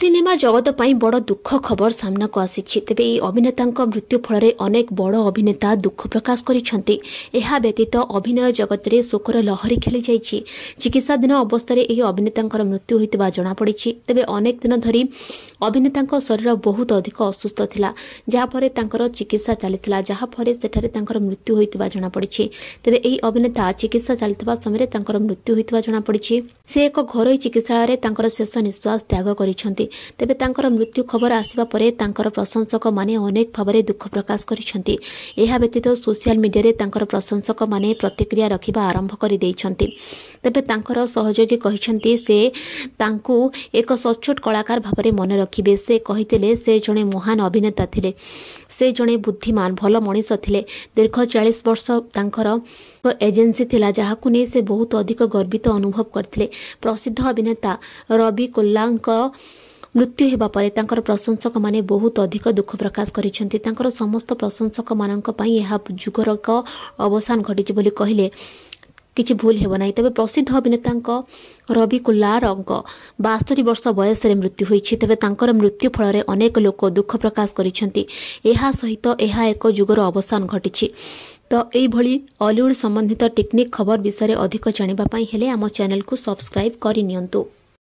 cinema ଜଗତ ପାଇଁ ବଡ଼ ଦୁଃଖ ଖବର ସାମ୍ନାକୁ ଆସିଛି ତେବେ ଏହି ଅଭିନେତାଙ୍କ ମୃତ୍ୟୁ ଫଳରେ ଅନେକ ବଡ଼ ଅଭିନେତା ଦୁଃଖ ପ୍ରକାଶ କରିଛନ୍ତି ଏହା ବ୍ୟତୀତ ଅଭିନୟ ଜଗତରେ ଶୋକର ଲହରୀ ଖେଳିଯାଇଛି ଚିକିତ୍ସାଧୀନ ଅବସ୍ଥାରେ ଏହି ଅଭିନେତାଙ୍କର ମୃତ୍ୟୁ ହୋଇଥିବା ଜଣାପଡ଼ିଛି ତେବେ ଅନେକ ଦିନ ଧରି ଅଭିନେତାଙ୍କ ଶରୀର ବହୁତ ଅଧିକ ଅସୁସ୍ଥ ଥିଲା ଯାହାଫଳରେ ତାଙ୍କର ଚିକିତ୍ସା ଚାଲିଥିଲା ଯାହାଫଳରେ ସେଠାରେ ତାଙ୍କର ମୃତ୍ୟୁ ହୋଇଥିବା ଜଣାପଡ଼ିଛି ତେବେ ଏହି ଅଭିନେତା ଚିକିତ୍ସା ଚାଲିଥିବା ସମୟରେ ତାଙ୍କର ମୃତ୍ୟୁ ହୋଇଥିବା ଜଣାପଡ଼ିଛି ସେ ଏକ ଘରୋଇ ଚିକିତ୍ସାଳୟରେ ତାଙ୍କର ଶେଷ ନିଶ୍ୱାସ ତ୍ୟାଗ କରିଛନ୍ତି ତେବେ ତାଙ୍କର ମୃତ୍ୟୁ ଖବର ଆସିବା ପରେ ତାଙ୍କର ପ୍ରଶଂସକମାନେ ଅନେକ ଭାବରେ ଦୁଃଖ ପ୍ରକାଶ କରିଛନ୍ତି ଏହା ବ୍ୟତୀତ ସୋସିଆଲ ମିଡିଆରେ ତାଙ୍କର ପ୍ରଶଂସକମାନେ ପ୍ରତିକ୍ରିୟା ରଖିବା ଆରମ୍ଭ କରିଦେଇଛନ୍ତି ତେବେ ତାଙ୍କର ସହଯୋଗୀ କହିଛନ୍ତି ସେ ତାଙ୍କୁ ଏକ ସଚ୍ଚୋଟ କଳାକାର ଭାବରେ ମନେ ରଖିବେ ସେ କହିଥିଲେ ସେ ଜଣେ ମହାନ ଅଭିନେତା ଥିଲେ ସେ ଜଣେ ବୁଦ୍ଧିମାନ ଭଲ ମଣିଷ ଥିଲେ ଦୀର୍ଘ ଚାଳିଶ ବର୍ଷ ତାଙ୍କର ଏକ ଏଜେନ୍ସି ଥିଲା ଯାହାକୁ ନେଇ ସେ ବହୁତ ଅଧିକ ଗର୍ବିତ ଅନୁଭବ କରିଥିଲେ ପ୍ରସିଦ୍ଧ ଅଭିନେତା ରବି କୋଲ୍ଲାଙ୍କ ମୃତ୍ୟୁ ହେବା ପରେ ତାଙ୍କର ପ୍ରଶଂସକମାନେ ବହୁତ ଅଧିକ ଦୁଃଖ ପ୍ରକାଶ କରିଛନ୍ତି ତାଙ୍କର ସମସ୍ତ ପ୍ରଶଂସକମାନଙ୍କ ପାଇଁ ଏହା ଯୁଗର ଏକ ଅବସାନ ଘଟିଛି ବୋଲି କହିଲେ କିଛି ଭୁଲ ହେବ ନାହିଁ ତେବେ ପ୍ରସିଦ୍ଧ ଅଭିନେତାଙ୍କ ରବି କୁଲ୍ଲାରଙ୍କ ବାସ୍ତରୀ ବର୍ଷ ବୟସରେ ମୃତ୍ୟୁ ହୋଇଛି ତେବେ ତାଙ୍କର ମୃତ୍ୟୁ ଫଳରେ ଅନେକ ଲୋକ ଦୁଃଖ ପ୍ରକାଶ କରିଛନ୍ତି ଏହା ସହିତ ଏହା ଏକ ଯୁଗର ଅବସାନ ଘଟିଛି ତ ଏଇଭଳି ଅଲିଉଡ଼ ସମ୍ବନ୍ଧିତ ଟେକ୍ନିକ୍ ଖବର ବିଷୟରେ ଅଧିକ ଜାଣିବା ପାଇଁ ହେଲେ ଆମ ଚ୍ୟାନେଲକୁ ସବସ୍କ୍ରାଇବ୍ କରିନିଅନ୍ତୁ